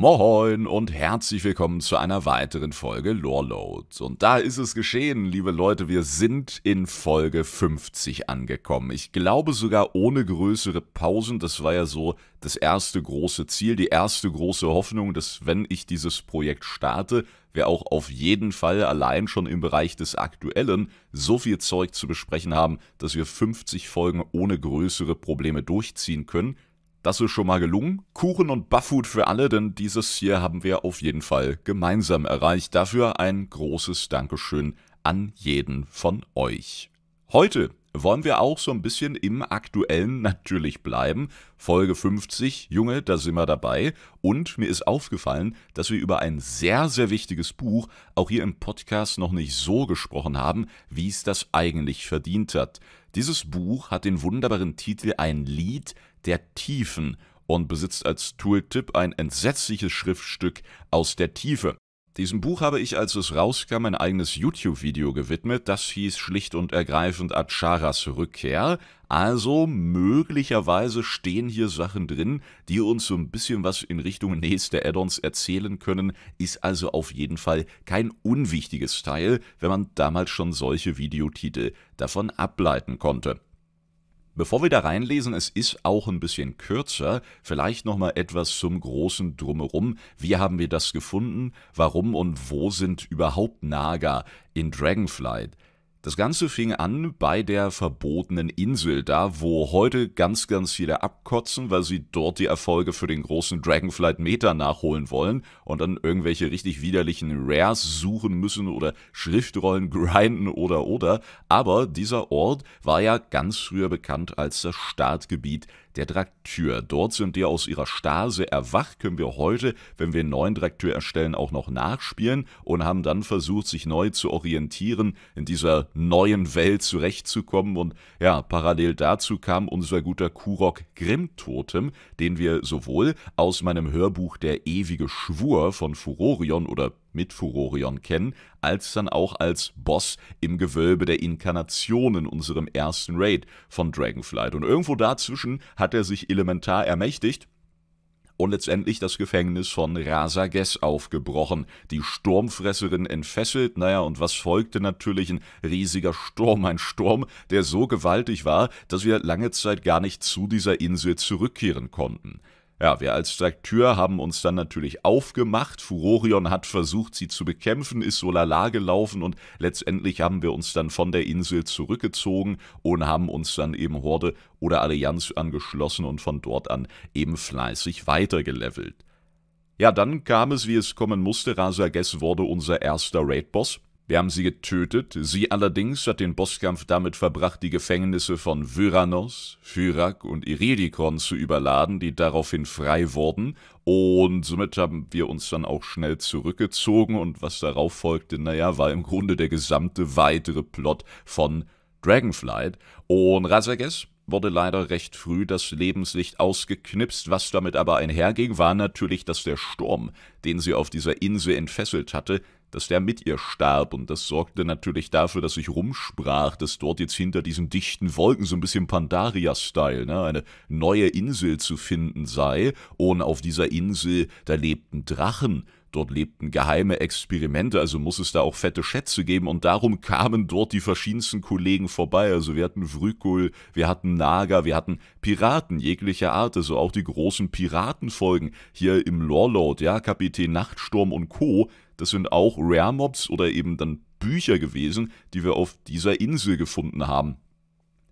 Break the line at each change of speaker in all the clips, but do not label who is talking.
Moin und herzlich willkommen zu einer weiteren Folge Loreload. Und da ist es geschehen, liebe Leute, wir sind in Folge 50 angekommen. Ich glaube sogar ohne größere Pausen, das war ja so das erste große Ziel, die erste große Hoffnung, dass wenn ich dieses Projekt starte, wir auch auf jeden Fall allein schon im Bereich des Aktuellen so viel Zeug zu besprechen haben, dass wir 50 Folgen ohne größere Probleme durchziehen können. Das ist schon mal gelungen. Kuchen und Buffood für alle, denn dieses hier haben wir auf jeden Fall gemeinsam erreicht. Dafür ein großes Dankeschön an jeden von euch. Heute wollen wir auch so ein bisschen im aktuellen natürlich bleiben. Folge 50, Junge, da sind wir dabei. Und mir ist aufgefallen, dass wir über ein sehr, sehr wichtiges Buch auch hier im Podcast noch nicht so gesprochen haben, wie es das eigentlich verdient hat. Dieses Buch hat den wunderbaren Titel Ein Lied der Tiefen und besitzt als Tooltip ein entsetzliches Schriftstück aus der Tiefe. Diesem Buch habe ich, als es rauskam, ein eigenes YouTube-Video gewidmet. Das hieß schlicht und ergreifend Acharas Rückkehr. Also möglicherweise stehen hier Sachen drin, die uns so ein bisschen was in Richtung nächster Add-ons erzählen können. Ist also auf jeden Fall kein unwichtiges Teil, wenn man damals schon solche Videotitel davon ableiten konnte. Bevor wir da reinlesen, es ist auch ein bisschen kürzer, vielleicht nochmal etwas zum großen Drumherum. Wie haben wir das gefunden? Warum und wo sind überhaupt Naga in Dragonflight? Das Ganze fing an bei der verbotenen Insel, da wo heute ganz, ganz viele abkotzen, weil sie dort die Erfolge für den großen Dragonflight Meta nachholen wollen und dann irgendwelche richtig widerlichen Rares suchen müssen oder Schriftrollen grinden oder oder. Aber dieser Ort war ja ganz früher bekannt als das Startgebiet der Draktyr. Dort sind die aus ihrer Stase erwacht, können wir heute, wenn wir einen neuen Draktür erstellen, auch noch nachspielen und haben dann versucht, sich neu zu orientieren, in dieser neuen Welt zurechtzukommen. Und ja, parallel dazu kam unser guter Kurok Grimm-Totem, den wir sowohl aus meinem Hörbuch Der ewige Schwur von Furorion oder mit Furorion kennen, als dann auch als Boss im Gewölbe der Inkarnationen, unserem ersten Raid von Dragonflight. Und irgendwo dazwischen hat er sich elementar ermächtigt und letztendlich das Gefängnis von Rasa Gess aufgebrochen, die Sturmfresserin entfesselt, naja, und was folgte natürlich ein riesiger Sturm, ein Sturm, der so gewaltig war, dass wir lange Zeit gar nicht zu dieser Insel zurückkehren konnten. Ja, wir als Straktür haben uns dann natürlich aufgemacht. Furorion hat versucht, sie zu bekämpfen, ist so lala gelaufen und letztendlich haben wir uns dann von der Insel zurückgezogen und haben uns dann eben Horde oder Allianz angeschlossen und von dort an eben fleißig weitergelevelt. Ja, dann kam es, wie es kommen musste. Rasages wurde unser erster Raid-Boss. Wir haben sie getötet, sie allerdings hat den Bosskampf damit verbracht, die Gefängnisse von Vyranos, Fyrak und Iridikon zu überladen, die daraufhin frei wurden, und somit haben wir uns dann auch schnell zurückgezogen und was darauf folgte, naja, war im Grunde der gesamte weitere Plot von Dragonflight. Und Razages wurde leider recht früh das Lebenslicht ausgeknipst, was damit aber einherging, war natürlich, dass der Sturm, den sie auf dieser Insel entfesselt hatte, dass der mit ihr starb und das sorgte natürlich dafür, dass sich rumsprach, dass dort jetzt hinter diesen dichten Wolken so ein bisschen Pandaria-Style, ne, eine neue Insel zu finden sei und auf dieser Insel, da lebten Drachen, Dort lebten geheime Experimente, also muss es da auch fette Schätze geben und darum kamen dort die verschiedensten Kollegen vorbei. Also wir hatten Vrykul, wir hatten Naga, wir hatten Piraten jeglicher Art, also auch die großen Piratenfolgen hier im Lorlord, ja, Kapitän Nachtsturm und Co. Das sind auch Rare Mobs oder eben dann Bücher gewesen, die wir auf dieser Insel gefunden haben.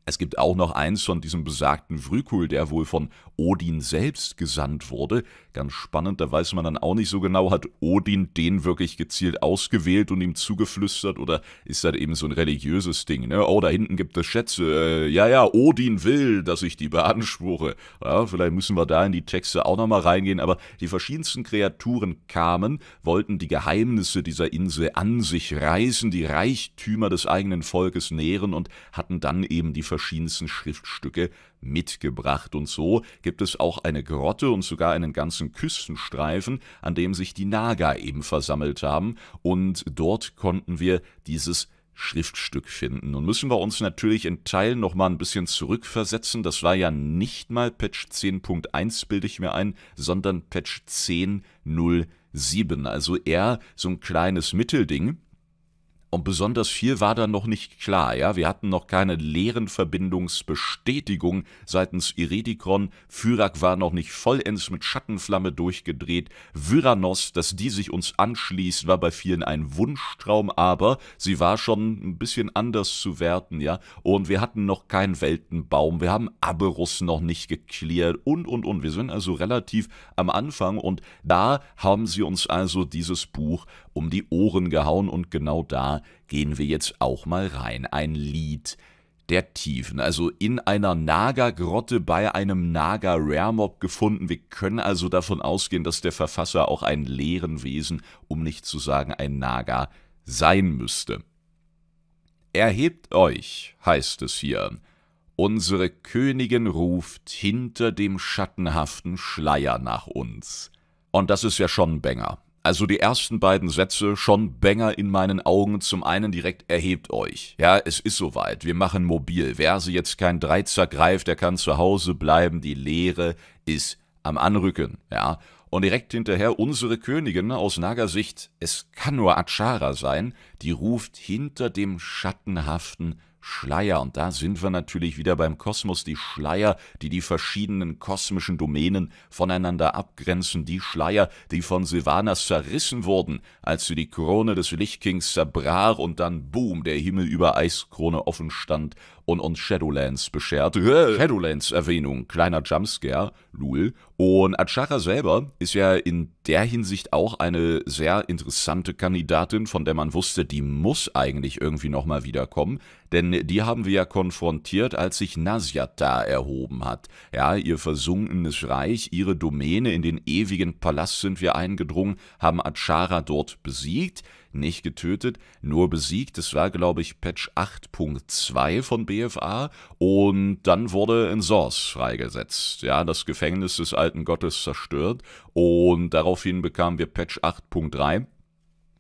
Es gibt auch noch eins von diesem besagten Vrykul, der wohl von Odin selbst gesandt wurde. Ganz spannend, da weiß man dann auch nicht so genau, hat Odin den wirklich gezielt ausgewählt und ihm zugeflüstert oder ist das eben so ein religiöses Ding? Ne? Oh, da hinten gibt es Schätze. Äh, ja, ja, Odin will, dass ich die beanspruche. Ja, vielleicht müssen wir da in die Texte auch nochmal reingehen, aber die verschiedensten Kreaturen kamen, wollten die Geheimnisse dieser Insel an sich reißen, die Reichtümer des eigenen Volkes nähren und hatten dann eben die verschiedensten Schriftstücke mitgebracht. Und so gibt es auch eine Grotte und sogar einen ganzen Küstenstreifen, an dem sich die Naga eben versammelt haben. Und dort konnten wir dieses Schriftstück finden. Nun müssen wir uns natürlich in Teilen nochmal ein bisschen zurückversetzen. Das war ja nicht mal Patch 10.1, bilde ich mir ein, sondern Patch 10.07. Also eher so ein kleines Mittelding. Und besonders viel war da noch nicht klar. Ja? Wir hatten noch keine leeren verbindungsbestätigung seitens Iridikon. Fyrak war noch nicht vollends mit Schattenflamme durchgedreht. Vyranos, dass die sich uns anschließt, war bei vielen ein Wunschtraum, aber sie war schon ein bisschen anders zu werten. ja. Und wir hatten noch keinen Weltenbaum. Wir haben Aberus noch nicht geklärt und, und, und. Wir sind also relativ am Anfang und da haben sie uns also dieses Buch um die Ohren gehauen und genau da gehen wir jetzt auch mal rein. Ein Lied der Tiefen, also in einer Nagergrotte bei einem Nager-Rare-Mob gefunden. Wir können also davon ausgehen, dass der Verfasser auch ein leeren Wesen, um nicht zu sagen ein Naga, sein müsste. Erhebt euch, heißt es hier. Unsere Königin ruft hinter dem schattenhaften Schleier nach uns. Und das ist ja schon ein Banger. Also die ersten beiden Sätze schon Bänger in meinen Augen. Zum einen direkt erhebt euch. Ja, es ist soweit. Wir machen mobil. Wer sie also jetzt kein Dreizack greift, der kann zu Hause bleiben. Die Lehre ist am Anrücken. Ja, und direkt hinterher unsere Königin aus Nagersicht. Es kann nur Achara sein. Die ruft hinter dem schattenhaften Schleier. Und da sind wir natürlich wieder beim Kosmos, die Schleier, die die verschiedenen kosmischen Domänen voneinander abgrenzen, die Schleier, die von Silvanas zerrissen wurden, als sie die Krone des Lichtkings zerbrach und dann, boom, der Himmel über Eiskrone offen stand und uns Shadowlands beschert. Shadowlands-Erwähnung, kleiner Jumpscare, Lul. Und Achara selber ist ja in der Hinsicht auch eine sehr interessante Kandidatin, von der man wusste, die muss eigentlich irgendwie nochmal wiederkommen. Denn die haben wir ja konfrontiert, als sich Nasyata erhoben hat. Ja, ihr versunkenes Reich, ihre Domäne, in den ewigen Palast sind wir eingedrungen, haben Achara dort besiegt nicht getötet, nur besiegt. Das war, glaube ich, Patch 8.2 von BFA. Und dann wurde in Source freigesetzt. Ja, das Gefängnis des alten Gottes zerstört. Und daraufhin bekamen wir Patch 8.3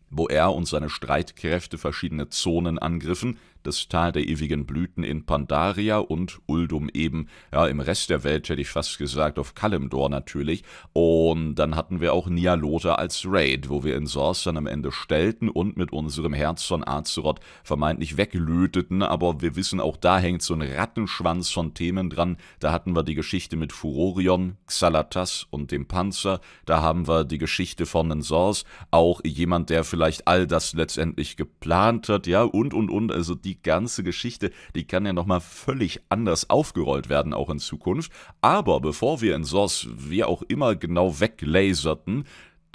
wo er und seine Streitkräfte verschiedene Zonen angriffen, das Tal der ewigen Blüten in Pandaria und Uldum eben, ja, im Rest der Welt hätte ich fast gesagt, auf Kalimdor natürlich. Und dann hatten wir auch Nialota als Raid, wo wir in Source dann am Ende stellten und mit unserem Herz von Azeroth vermeintlich weglöteten, aber wir wissen, auch da hängt so ein Rattenschwanz von Themen dran. Da hatten wir die Geschichte mit Furorion, Xalatas und dem Panzer, da haben wir die Geschichte von Nsors, auch jemand, der vielleicht all das letztendlich geplant hat, ja, und, und, und, also die die ganze Geschichte, die kann ja nochmal völlig anders aufgerollt werden, auch in Zukunft. Aber bevor wir in SOS, wie auch immer, genau weglaserten,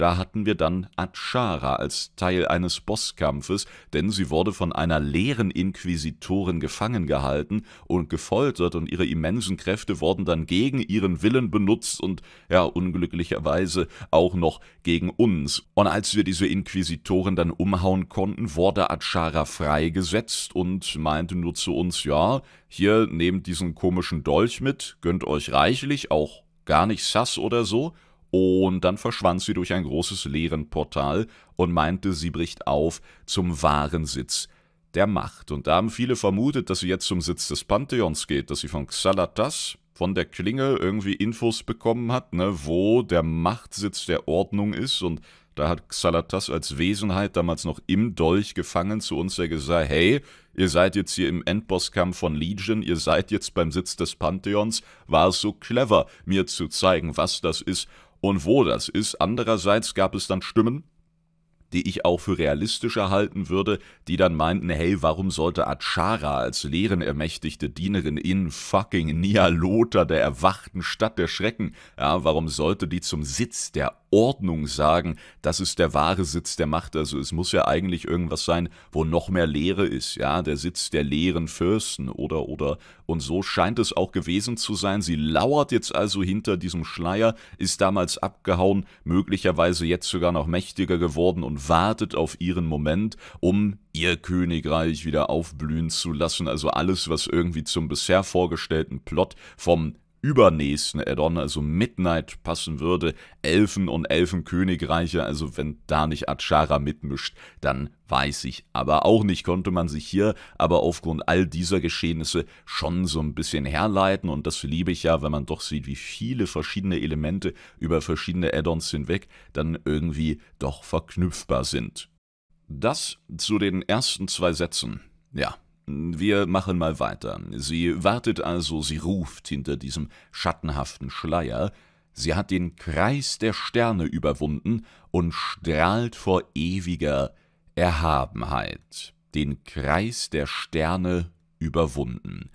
da hatten wir dann Atschara als Teil eines Bosskampfes, denn sie wurde von einer leeren Inquisitorin gefangen gehalten und gefoltert und ihre immensen Kräfte wurden dann gegen ihren Willen benutzt und ja, unglücklicherweise auch noch gegen uns. Und als wir diese Inquisitorin dann umhauen konnten, wurde Atschara freigesetzt und meinte nur zu uns, ja, hier nehmt diesen komischen Dolch mit, gönnt euch reichlich, auch gar nicht sass oder so, und dann verschwand sie durch ein großes Leerenportal und meinte, sie bricht auf zum wahren Sitz der Macht. Und da haben viele vermutet, dass sie jetzt zum Sitz des Pantheons geht, dass sie von Xalatas, von der Klinge, irgendwie Infos bekommen hat, ne, wo der Machtsitz der Ordnung ist. Und da hat Xalatas als Wesenheit damals noch im Dolch gefangen zu uns, der gesagt, hey, ihr seid jetzt hier im Endbosskampf von Legion, ihr seid jetzt beim Sitz des Pantheons, war es so clever, mir zu zeigen, was das ist und wo das ist. Andererseits gab es dann Stimmen, die ich auch für realistischer halten würde, die dann meinten, hey, warum sollte Achara als ehrenermächtigte Dienerin in fucking Nialota, der erwachten Stadt der Schrecken, ja, warum sollte die zum Sitz der Ordnung sagen, das ist der wahre Sitz der Macht. Also es muss ja eigentlich irgendwas sein, wo noch mehr Leere ist, ja, der Sitz der leeren Fürsten oder oder und so scheint es auch gewesen zu sein. Sie lauert jetzt also hinter diesem Schleier, ist damals abgehauen, möglicherweise jetzt sogar noch mächtiger geworden und wartet auf ihren Moment, um ihr Königreich wieder aufblühen zu lassen. Also alles, was irgendwie zum bisher vorgestellten Plot vom übernächsten Addon, also Midnight, passen würde. Elfen und Elfenkönigreiche, also wenn da nicht Achara mitmischt, dann weiß ich aber auch nicht, konnte man sich hier aber aufgrund all dieser Geschehnisse schon so ein bisschen herleiten und das liebe ich ja, wenn man doch sieht, wie viele verschiedene Elemente über verschiedene Addons hinweg dann irgendwie doch verknüpfbar sind. Das zu den ersten zwei Sätzen. Ja, wir machen mal weiter. Sie wartet also, sie ruft hinter diesem schattenhaften Schleier. Sie hat den Kreis der Sterne überwunden und strahlt vor ewiger Erhabenheit. Den Kreis der Sterne überwunden.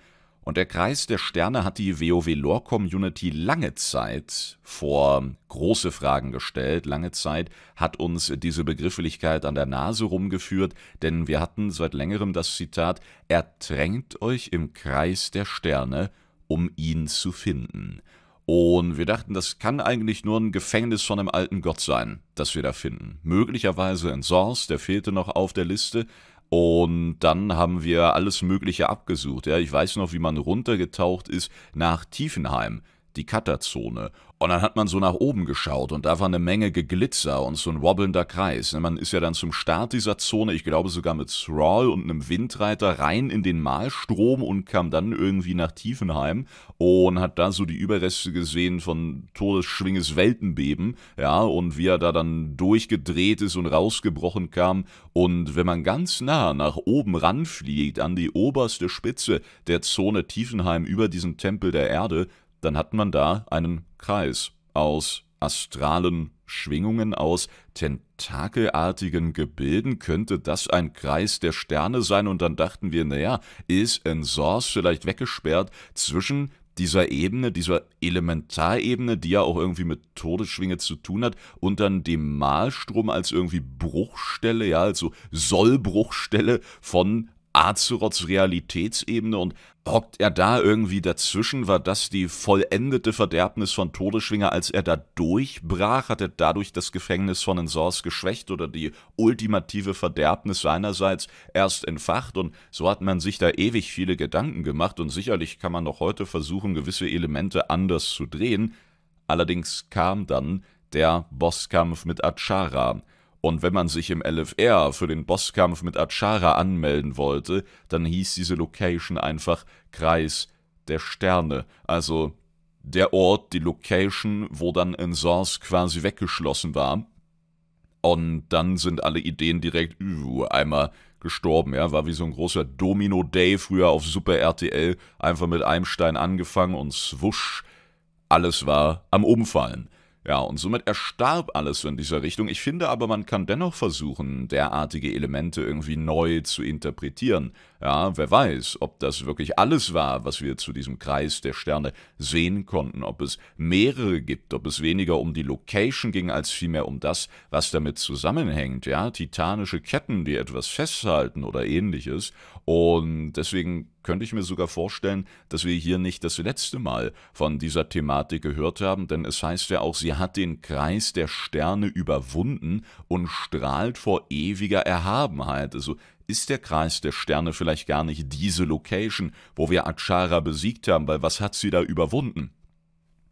Und der Kreis der Sterne hat die WoW Lore Community lange Zeit vor große Fragen gestellt. Lange Zeit hat uns diese Begrifflichkeit an der Nase rumgeführt, denn wir hatten seit längerem das Zitat: Ertränkt euch im Kreis der Sterne, um ihn zu finden. Und wir dachten, das kann eigentlich nur ein Gefängnis von einem alten Gott sein, das wir da finden. Möglicherweise ein Source, der fehlte noch auf der Liste, und dann haben wir alles Mögliche abgesucht. Ja, ich weiß noch, wie man runtergetaucht ist nach Tiefenheim die Cutterzone. Und dann hat man so nach oben geschaut und da war eine Menge Geglitzer und so ein wobbelnder Kreis. Ne, man ist ja dann zum Start dieser Zone, ich glaube sogar mit Thrall und einem Windreiter, rein in den Malstrom und kam dann irgendwie nach Tiefenheim und hat da so die Überreste gesehen von Todesschwinges Weltenbeben, ja, und wie er da dann durchgedreht ist und rausgebrochen kam. Und wenn man ganz nah nach oben ranfliegt, an die oberste Spitze der Zone Tiefenheim über diesen Tempel der Erde, dann hat man da einen Kreis aus astralen Schwingungen, aus tentakelartigen Gebilden. Könnte das ein Kreis der Sterne sein? Und dann dachten wir, naja, ist ein Source vielleicht weggesperrt zwischen dieser Ebene, dieser Elementarebene, die ja auch irgendwie mit Todesschwinge zu tun hat, und dann dem Malstrom als irgendwie Bruchstelle, ja, also Sollbruchstelle von Azeroths Realitätsebene und hockt er da irgendwie dazwischen? War das die vollendete Verderbnis von Todesschwinger, als er da durchbrach? Hat er dadurch das Gefängnis von Ensors geschwächt oder die ultimative Verderbnis seinerseits erst entfacht? Und so hat man sich da ewig viele Gedanken gemacht und sicherlich kann man noch heute versuchen, gewisse Elemente anders zu drehen. Allerdings kam dann der Bosskampf mit Achara, und wenn man sich im LFR für den Bosskampf mit Achara anmelden wollte, dann hieß diese Location einfach Kreis der Sterne. Also der Ort, die Location, wo dann Ensors quasi weggeschlossen war. Und dann sind alle Ideen direkt uh, einmal gestorben. Ja, war wie so ein großer Domino Day früher auf Super RTL. Einfach mit einem Stein angefangen und swusch, alles war am Umfallen. Ja, und somit erstarb alles in dieser Richtung. Ich finde aber, man kann dennoch versuchen, derartige Elemente irgendwie neu zu interpretieren. Ja, wer weiß, ob das wirklich alles war, was wir zu diesem Kreis der Sterne sehen konnten, ob es mehrere gibt, ob es weniger um die Location ging, als vielmehr um das, was damit zusammenhängt. Ja, titanische Ketten, die etwas festhalten oder ähnliches. Und deswegen könnte ich mir sogar vorstellen, dass wir hier nicht das letzte Mal von dieser Thematik gehört haben, denn es heißt ja auch, sie hat den Kreis der Sterne überwunden und strahlt vor ewiger Erhabenheit. Also ist der Kreis der Sterne vielleicht gar nicht diese Location, wo wir Achara besiegt haben, weil was hat sie da überwunden?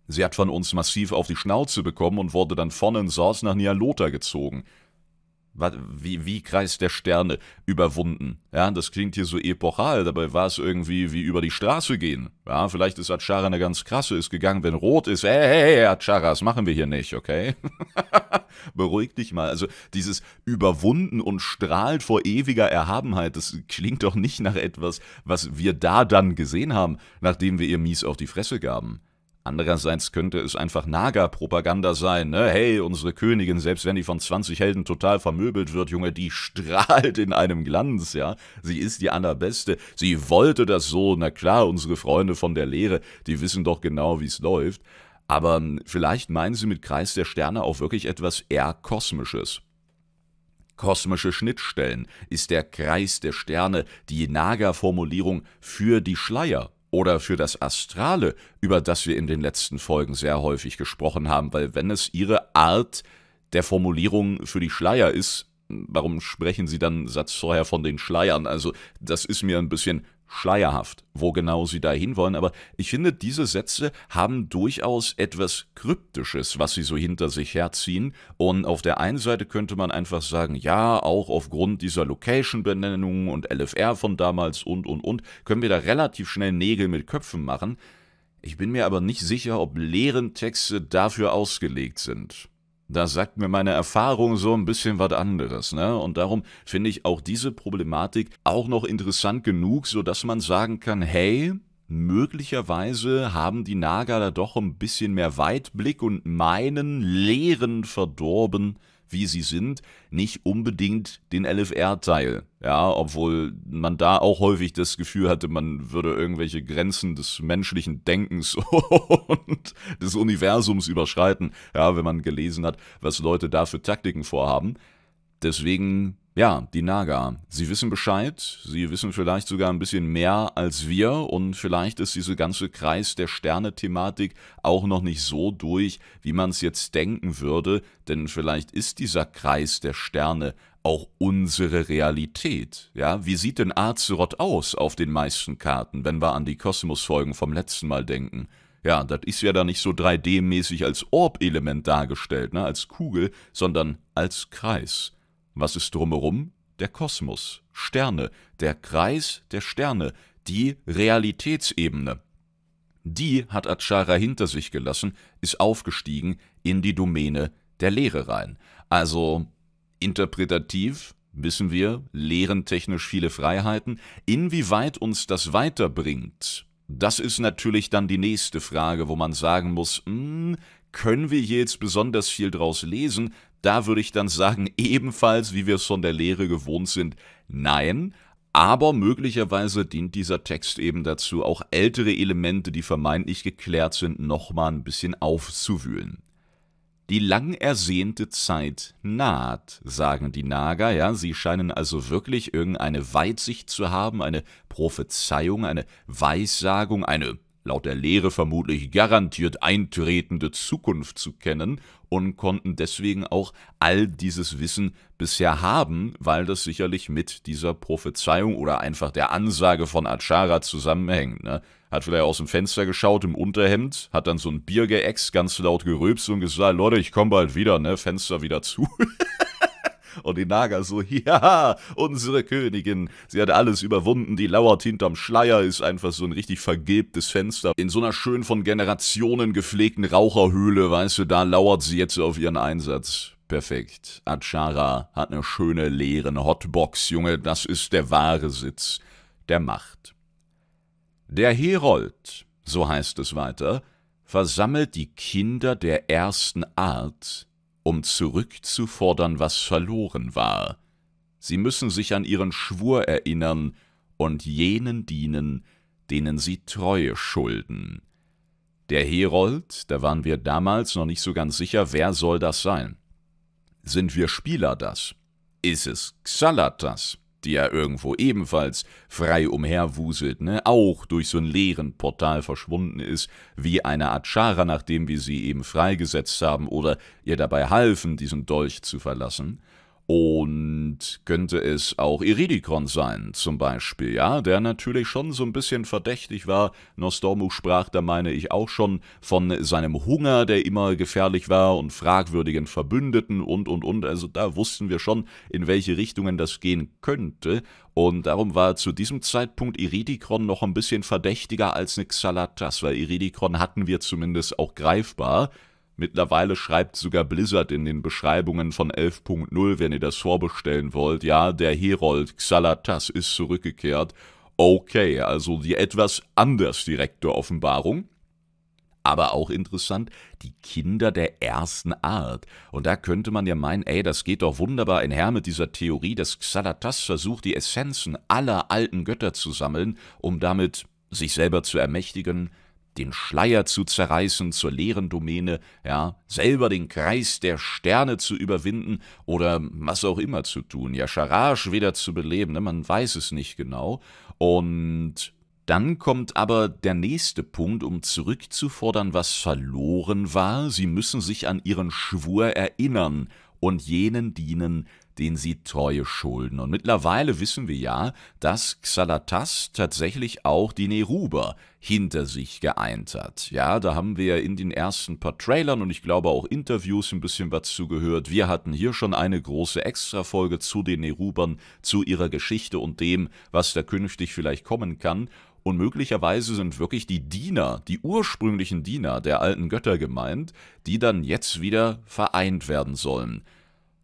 Sie hat von uns massiv auf die Schnauze bekommen und wurde dann von Sors nach Nialota gezogen wie, wie Kreis der Sterne überwunden. Ja, das klingt hier so epochal, dabei war es irgendwie wie über die Straße gehen. Ja, vielleicht ist Achara eine ganz krasse, ist gegangen, wenn rot ist. Hey, hey, hey, Achara, das machen wir hier nicht, okay? Beruhig dich mal. Also dieses überwunden und strahlt vor ewiger Erhabenheit, das klingt doch nicht nach etwas, was wir da dann gesehen haben, nachdem wir ihr mies auf die Fresse gaben. Andererseits könnte es einfach Naga-Propaganda sein, ne? Hey, unsere Königin, selbst wenn die von 20 Helden total vermöbelt wird, Junge, die strahlt in einem Glanz, ja? Sie ist die Allerbeste, sie wollte das so, na klar, unsere Freunde von der Lehre, die wissen doch genau, wie es läuft. Aber hm, vielleicht meinen sie mit Kreis der Sterne auch wirklich etwas eher Kosmisches. Kosmische Schnittstellen ist der Kreis der Sterne, die Naga-Formulierung für die Schleier oder für das Astrale, über das wir in den letzten Folgen sehr häufig gesprochen haben, weil wenn es ihre Art der Formulierung für die Schleier ist, warum sprechen sie dann einen Satz vorher von den Schleiern? Also das ist mir ein bisschen schleierhaft, wo genau sie da hinwollen, aber ich finde, diese Sätze haben durchaus etwas Kryptisches, was sie so hinter sich herziehen. Und auf der einen Seite könnte man einfach sagen, ja, auch aufgrund dieser Location-Benennungen und LFR von damals und, und, und, können wir da relativ schnell Nägel mit Köpfen machen. Ich bin mir aber nicht sicher, ob leeren Texte dafür ausgelegt sind da sagt mir meine Erfahrung so ein bisschen was anderes. Ne? Und darum finde ich auch diese Problematik auch noch interessant genug, sodass man sagen kann, hey, möglicherweise haben die Naga da doch ein bisschen mehr Weitblick und meinen Lehren verdorben, wie sie sind, nicht unbedingt den LFR-Teil. Ja, obwohl man da auch häufig das Gefühl hatte, man würde irgendwelche Grenzen des menschlichen Denkens und des Universums überschreiten. Ja, wenn man gelesen hat, was Leute da für Taktiken vorhaben. Deswegen, ja, die Naga. Sie wissen Bescheid, sie wissen vielleicht sogar ein bisschen mehr als wir und vielleicht ist diese ganze Kreis der Sterne-Thematik auch noch nicht so durch, wie man es jetzt denken würde, denn vielleicht ist dieser Kreis der Sterne auch unsere Realität. Ja, wie sieht denn Azeroth aus auf den meisten Karten, wenn wir an die Kosmosfolgen vom letzten Mal denken? Ja, das ist ja da nicht so 3D-mäßig als Orb-Element dargestellt, ne, als Kugel, sondern als Kreis. Was ist drumherum? Der Kosmos, Sterne, der Kreis der Sterne, die Realitätsebene. Die hat Achara hinter sich gelassen, ist aufgestiegen in die Domäne der Lehre rein. Also interpretativ wissen wir, lehrentechnisch viele Freiheiten. Inwieweit uns das weiterbringt, das ist natürlich dann die nächste Frage, wo man sagen muss, mh, hm, können wir hier jetzt besonders viel draus lesen? Da würde ich dann sagen, ebenfalls, wie wir es von der Lehre gewohnt sind, nein. Aber möglicherweise dient dieser Text eben dazu, auch ältere Elemente, die vermeintlich geklärt sind, nochmal ein bisschen aufzuwühlen. Die lang ersehnte Zeit naht, sagen die Naga, ja, sie scheinen also wirklich irgendeine Weitsicht zu haben, eine Prophezeiung, eine Weissagung, eine laut der Lehre vermutlich garantiert eintretende Zukunft zu kennen und konnten deswegen auch all dieses Wissen bisher haben, weil das sicherlich mit dieser Prophezeiung oder einfach der Ansage von Achara zusammenhängt. Ne? Hat vielleicht aus dem Fenster geschaut im Unterhemd, hat dann so ein Bier geäxt, ganz laut gerülpst und gesagt, Leute, ich komme bald wieder, ne? Fenster wieder zu. Und die Naga so, ja, unsere Königin. Sie hat alles überwunden, die lauert hinterm Schleier, ist einfach so ein richtig vergilbtes Fenster. In so einer schön von Generationen gepflegten Raucherhöhle, weißt du, da lauert sie jetzt auf ihren Einsatz. Perfekt. Achara hat eine schöne leere Hotbox, Junge, das ist der wahre Sitz der Macht. Der Herold, so heißt es weiter, versammelt die Kinder der ersten Art um zurückzufordern, was verloren war. Sie müssen sich an ihren Schwur erinnern und jenen dienen, denen sie Treue schulden. Der Herold, da waren wir damals noch nicht so ganz sicher, wer soll das sein? Sind wir Spieler das? Ist es Xalatas? die ja irgendwo ebenfalls frei umherwuselt, ne, auch durch so ein leeren Portal verschwunden ist, wie eine Achara, nachdem wir sie eben freigesetzt haben oder ihr dabei halfen, diesen Dolch zu verlassen, und könnte es auch Iridikon sein, zum Beispiel, ja, der natürlich schon so ein bisschen verdächtig war. Nostormu sprach, da meine ich auch schon, von seinem Hunger, der immer gefährlich war und fragwürdigen Verbündeten und, und, und. Also da wussten wir schon, in welche Richtungen das gehen könnte. Und darum war zu diesem Zeitpunkt Iridikron noch ein bisschen verdächtiger als eine Xalatas, weil Iridikron hatten wir zumindest auch greifbar. Mittlerweile schreibt sogar Blizzard in den Beschreibungen von 11.0, wenn ihr das vorbestellen wollt, ja, der Herold Xalatas ist zurückgekehrt. Okay, also die etwas anders direkte Offenbarung. Aber auch interessant, die Kinder der ersten Art. Und da könnte man ja meinen, ey, das geht doch wunderbar einher mit dieser Theorie, dass Xalatas versucht, die Essenzen aller alten Götter zu sammeln, um damit sich selber zu ermächtigen, den Schleier zu zerreißen zur leeren Domäne, ja, selber den Kreis der Sterne zu überwinden oder was auch immer zu tun, ja, Charage wieder zu beleben, ne, man weiß es nicht genau. Und dann kommt aber der nächste Punkt, um zurückzufordern, was verloren war. Sie müssen sich an ihren Schwur erinnern und jenen dienen, den sie Treue schulden. Und mittlerweile wissen wir ja, dass Xalatas tatsächlich auch die Neruber hinter sich geeint hat. Ja, da haben wir in den ersten paar Trailern und ich glaube auch Interviews ein bisschen was zugehört. Wir hatten hier schon eine große Extrafolge zu den Nerubern, zu ihrer Geschichte und dem, was da künftig vielleicht kommen kann. Und möglicherweise sind wirklich die Diener, die ursprünglichen Diener der alten Götter gemeint, die dann jetzt wieder vereint werden sollen.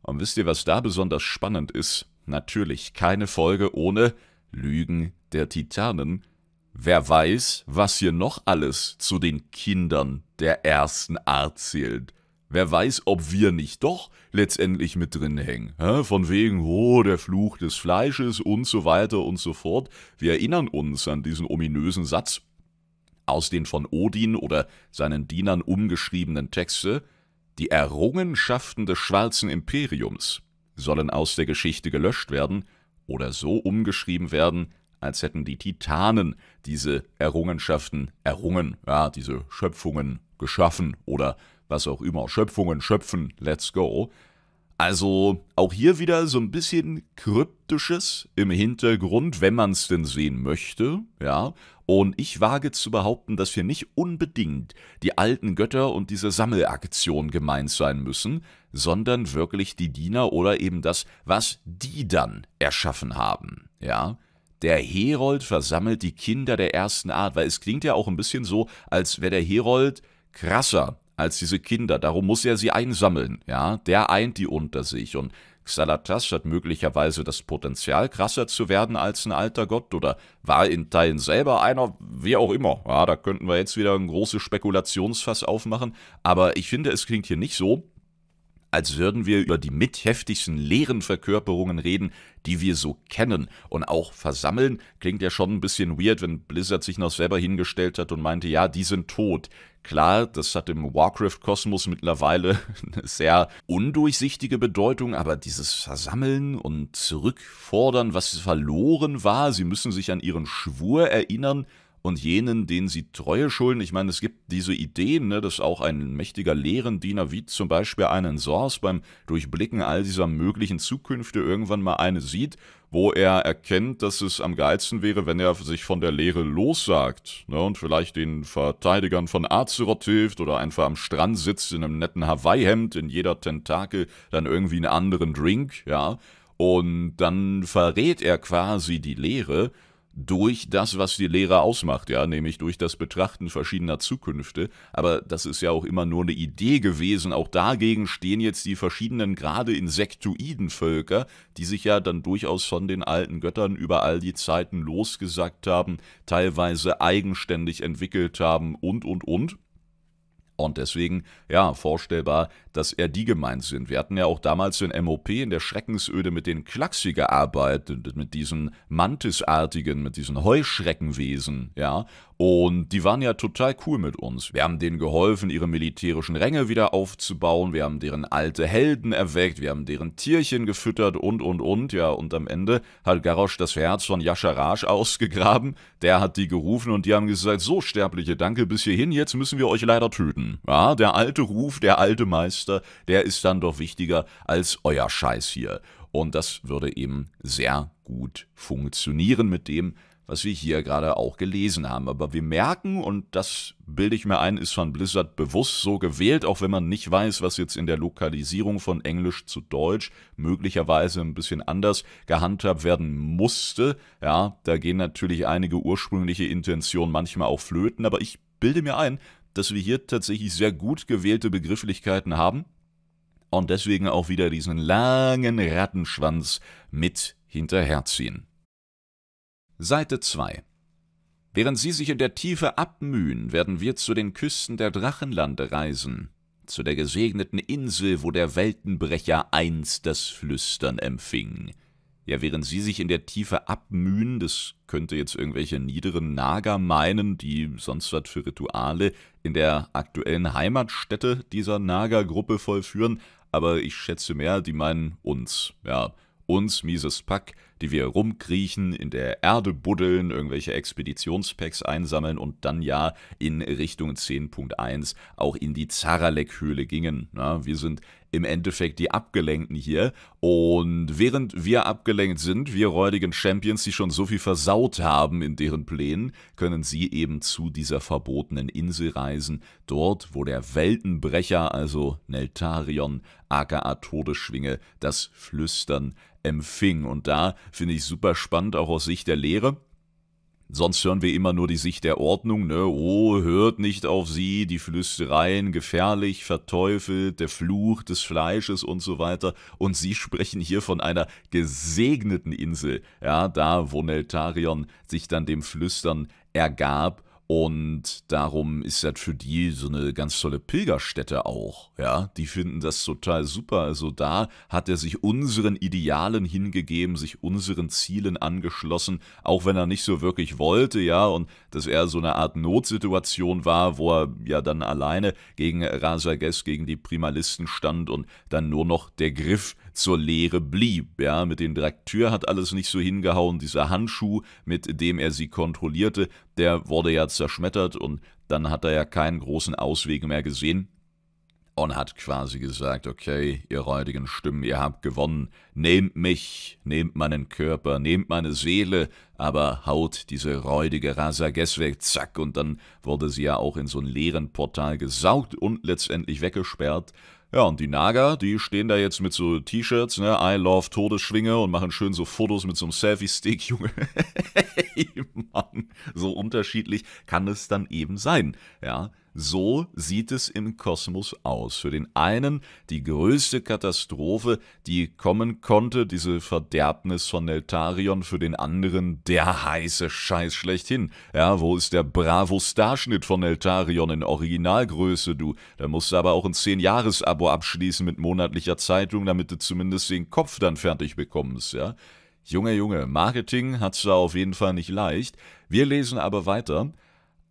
Und wisst ihr, was da besonders spannend ist? Natürlich keine Folge ohne Lügen der Titanen. Wer weiß, was hier noch alles zu den Kindern der ersten Art zählt. Wer weiß, ob wir nicht doch letztendlich mit drin hängen. Von wegen, oh, der Fluch des Fleisches und so weiter und so fort. Wir erinnern uns an diesen ominösen Satz aus den von Odin oder seinen Dienern umgeschriebenen Texte, die Errungenschaften des schwarzen Imperiums sollen aus der Geschichte gelöscht werden oder so umgeschrieben werden, als hätten die Titanen diese Errungenschaften errungen, ja, diese Schöpfungen geschaffen oder was auch immer, Schöpfungen schöpfen, let's go. Also auch hier wieder so ein bisschen kryptisches im Hintergrund, wenn man es denn sehen möchte, ja, und ich wage zu behaupten, dass hier nicht unbedingt die alten Götter und diese Sammelaktion gemeint sein müssen, sondern wirklich die Diener oder eben das, was die dann erschaffen haben. Ja, der Herold versammelt die Kinder der ersten Art, weil es klingt ja auch ein bisschen so, als wäre der Herold krasser als diese Kinder. Darum muss er sie einsammeln, ja. Der eint die unter sich und Xalatas hat möglicherweise das Potenzial, krasser zu werden als ein alter Gott oder war in Teilen selber einer, wie auch immer. Ja, da könnten wir jetzt wieder ein großes Spekulationsfass aufmachen, aber ich finde, es klingt hier nicht so, als würden wir über die mitheftigsten leeren Verkörperungen reden, die wir so kennen. Und auch versammeln klingt ja schon ein bisschen weird, wenn Blizzard sich noch selber hingestellt hat und meinte, ja, die sind tot. Klar, das hat im Warcraft-Kosmos mittlerweile eine sehr undurchsichtige Bedeutung, aber dieses Versammeln und Zurückfordern, was verloren war, sie müssen sich an ihren Schwur erinnern, und jenen, denen sie Treue schulden. Ich meine, es gibt diese Ideen, ne, dass auch ein mächtiger Lehrendiener wie zum Beispiel einen Source beim Durchblicken all dieser möglichen Zukünfte irgendwann mal eine sieht, wo er erkennt, dass es am geilsten wäre, wenn er sich von der Lehre lossagt ne, und vielleicht den Verteidigern von Azeroth hilft oder einfach am Strand sitzt in einem netten Hawaii-Hemd, in jeder Tentakel dann irgendwie einen anderen Drink, ja. Und dann verrät er quasi die Lehre durch das, was die Lehre ausmacht, ja, nämlich durch das Betrachten verschiedener Zukünfte. Aber das ist ja auch immer nur eine Idee gewesen. Auch dagegen stehen jetzt die verschiedenen gerade Insektoidenvölker, die sich ja dann durchaus von den alten Göttern über all die Zeiten losgesagt haben, teilweise eigenständig entwickelt haben und und und. Und deswegen, ja, vorstellbar, dass er die gemeint sind. Wir hatten ja auch damals in MOP in der Schreckensöde mit den Klaxi gearbeitet, mit diesen Mantisartigen, mit diesen Heuschreckenwesen, ja. Und die waren ja total cool mit uns. Wir haben denen geholfen, ihre militärischen Ränge wieder aufzubauen, wir haben deren alte Helden erweckt, wir haben deren Tierchen gefüttert und, und, und. Ja, und am Ende hat Garrosh das Herz von Yasharash ausgegraben. Der hat die gerufen und die haben gesagt, so Sterbliche, danke bis hierhin, jetzt müssen wir euch leider töten. Ja, der alte Ruf, der alte Meister, der ist dann doch wichtiger als euer Scheiß hier. Und das würde eben sehr gut funktionieren mit dem, was wir hier gerade auch gelesen haben. Aber wir merken, und das bilde ich mir ein, ist von Blizzard bewusst so gewählt, auch wenn man nicht weiß, was jetzt in der Lokalisierung von Englisch zu Deutsch möglicherweise ein bisschen anders gehandhabt werden musste. Ja, da gehen natürlich einige ursprüngliche Intentionen manchmal auch flöten, aber ich bilde mir ein, dass wir hier tatsächlich sehr gut gewählte Begrifflichkeiten haben und deswegen auch wieder diesen langen Rattenschwanz mit hinterherziehen. Seite 2 Während sie sich in der Tiefe abmühen, werden wir zu den Küsten der Drachenlande reisen, zu der gesegneten Insel, wo der Weltenbrecher einst das Flüstern empfing. Ja, während sie sich in der Tiefe abmühen, das könnte jetzt irgendwelche niederen Nager meinen, die sonst was für Rituale in der aktuellen Heimatstätte dieser Nagergruppe vollführen, aber ich schätze mehr, die meinen uns, ja, uns, mieses Pack, die wir rumkriechen, in der Erde buddeln, irgendwelche Expeditionspacks einsammeln und dann ja in Richtung 10.1 auch in die Zaralek-Höhle gingen. Ja, wir sind im Endeffekt die Abgelenkten hier. Und während wir abgelenkt sind, wir räudigen Champions, die schon so viel versaut haben in deren Plänen, können sie eben zu dieser verbotenen Insel reisen, dort, wo der Weltenbrecher, also Neltarion, aka Todesschwinge, das Flüstern empfing. Und da finde ich super spannend, auch aus Sicht der Lehre. Sonst hören wir immer nur die Sicht der Ordnung, ne? Oh, hört nicht auf sie, die Flüstereien, gefährlich, verteufelt, der Fluch des Fleisches und so weiter. Und sie sprechen hier von einer gesegneten Insel, ja, da, wo Neltarion sich dann dem Flüstern ergab und darum ist das für die so eine ganz tolle Pilgerstätte auch. Ja, die finden das total super. Also da hat er sich unseren Idealen hingegeben, sich unseren Zielen angeschlossen, auch wenn er nicht so wirklich wollte, ja, und dass er so eine Art Notsituation war, wo er ja dann alleine gegen Rasages, gegen die Primalisten stand und dann nur noch der Griff zur Lehre blieb. Ja, mit dem Draktür hat alles nicht so hingehauen. Dieser Handschuh, mit dem er sie kontrollierte, der wurde ja zerschmettert und dann hat er ja keinen großen Ausweg mehr gesehen und hat quasi gesagt, okay, ihr räudigen Stimmen, ihr habt gewonnen, nehmt mich, nehmt meinen Körper, nehmt meine Seele, aber haut diese räudige Rasagess weg, zack, und dann wurde sie ja auch in so ein leeren Portal gesaugt und letztendlich weggesperrt ja, und die Naga, die stehen da jetzt mit so T-Shirts, ne, I love Todesschwinge und machen schön so Fotos mit so einem Selfie-Stick, Junge. hey, Mann, so unterschiedlich kann es dann eben sein, ja. So sieht es im Kosmos aus. Für den einen die größte Katastrophe, die kommen konnte, diese Verderbnis von Neltarion, für den anderen der heiße Scheiß schlechthin. Ja, wo ist der Bravo-Starschnitt von Neltarion in Originalgröße, du? Da musst du aber auch ein 10-Jahres-Abo abschließen mit monatlicher Zeitung, damit du zumindest den Kopf dann fertig bekommst, ja? Junge, Junge, Marketing hat es da auf jeden Fall nicht leicht. Wir lesen aber weiter.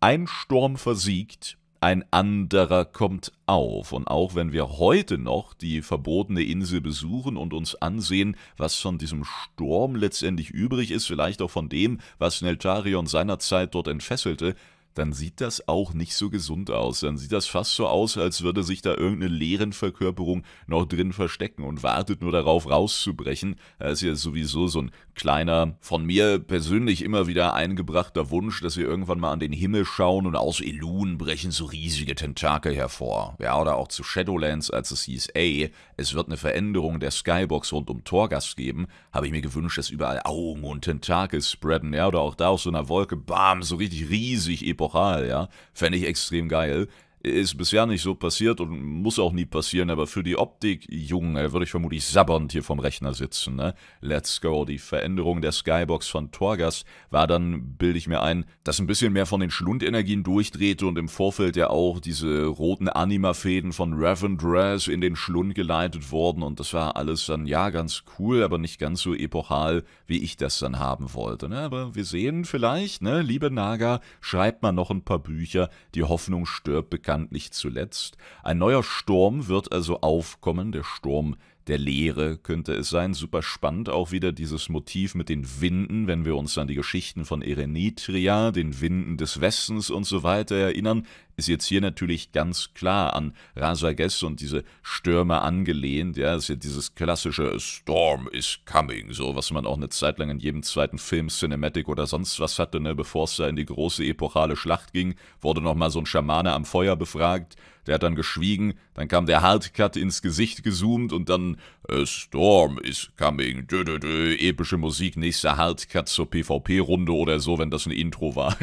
Ein Sturm versiegt, ein anderer kommt auf. Und auch wenn wir heute noch die verbotene Insel besuchen und uns ansehen, was von diesem Sturm letztendlich übrig ist, vielleicht auch von dem, was Neltarion seinerzeit dort entfesselte, dann sieht das auch nicht so gesund aus. Dann sieht das fast so aus, als würde sich da irgendeine Leerenverkörperung noch drin verstecken und wartet nur darauf, rauszubrechen. Das ist ja sowieso so ein kleiner, von mir persönlich immer wieder eingebrachter Wunsch, dass wir irgendwann mal an den Himmel schauen und aus Elun brechen so riesige Tentakel hervor. Ja, oder auch zu Shadowlands, als es hieß, ey, es wird eine Veränderung der Skybox rund um Torgast geben, habe ich mir gewünscht, dass überall Augen und Tentakel spreaden. Ja, oder auch da aus so einer Wolke, bam, so richtig riesig epochal Choral, ja. Fände ich extrem geil. Ist bisher nicht so passiert und muss auch nie passieren, aber für die Optik, Junge, würde ich vermutlich sabbernd hier vom Rechner sitzen. Ne? Let's go. Die Veränderung der Skybox von Torgas war dann, bilde ich mir ein, dass ein bisschen mehr von den Schlundenergien durchdrehte und im Vorfeld ja auch diese roten Anima-Fäden von Ravendress in den Schlund geleitet wurden und das war alles dann, ja, ganz cool, aber nicht ganz so epochal, wie ich das dann haben wollte. Ne? Aber wir sehen vielleicht, ne? liebe Naga, schreibt mal noch ein paar Bücher, die Hoffnung stirbt bekannt bekannt zuletzt. Ein neuer Sturm wird also aufkommen, der Sturm der Leere könnte es sein. Super spannend auch wieder dieses Motiv mit den Winden, wenn wir uns an die Geschichten von Erenitria, den Winden des Westens und so weiter erinnern ist jetzt hier natürlich ganz klar an Rasages und diese Stürme angelehnt. Ja, das ist ja dieses klassische Storm is coming, so was man auch eine Zeit lang in jedem zweiten Film, Cinematic oder sonst was hatte, ne? bevor es da in die große epochale Schlacht ging, wurde nochmal so ein Schamane am Feuer befragt. Der hat dann geschwiegen, dann kam der Hardcut ins Gesicht gezoomt und dann A äh, Storm is coming, dö, dö, dö, epische Musik, nächster Hardcut zur PvP-Runde oder so, wenn das ein Intro war.